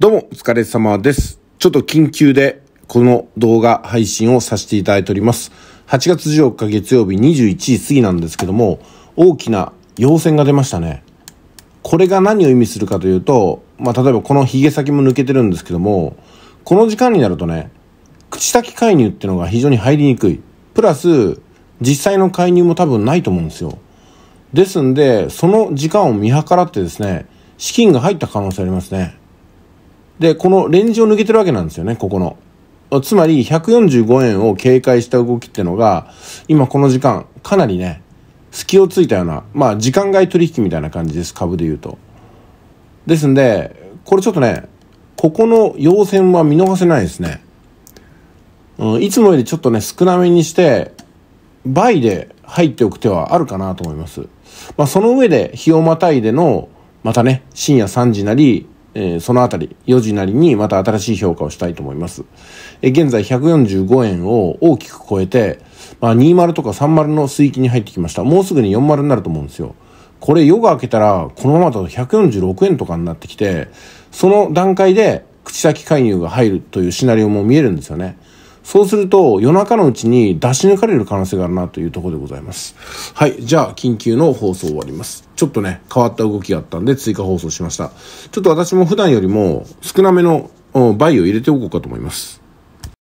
どうも、お疲れ様です。ちょっと緊急で、この動画配信をさせていただいております。8月14日月曜日21時過ぎなんですけども、大きな陽線が出ましたね。これが何を意味するかというと、まあ、例えばこの髭先も抜けてるんですけども、この時間になるとね、口先介入っていうのが非常に入りにくい。プラス、実際の介入も多分ないと思うんですよ。ですんで、その時間を見計らってですね、資金が入った可能性ありますね。で、このレンジを抜けてるわけなんですよね、ここの。つまり、145円を警戒した動きってのが、今この時間、かなりね、隙をついたような、まあ、時間外取引みたいな感じです、株で言うと。ですんで、これちょっとね、ここの要線は見逃せないですね。うん、いつもよりちょっとね、少なめにして、倍で入っておく手はあるかなと思います。まあ、その上で、日をまたいでの、またね、深夜3時なり、えー、そのあたり、4時なりにまた新しい評価をしたいと思います。えー、現在145円を大きく超えて、まあ、20とか30の水域に入ってきました。もうすぐに40になると思うんですよ。これ夜が明けたら、このままだと146円とかになってきて、その段階で口先介入が入るというシナリオも見えるんですよね。そうすると、夜中のうちに出し抜かれる可能性があるなというところでございます。はい。じゃあ、緊急の放送終わります。ちょっとね、変わった動きがあったんで追加放送しました。ちょっと私も普段よりも少なめの倍を入れておこうかと思います。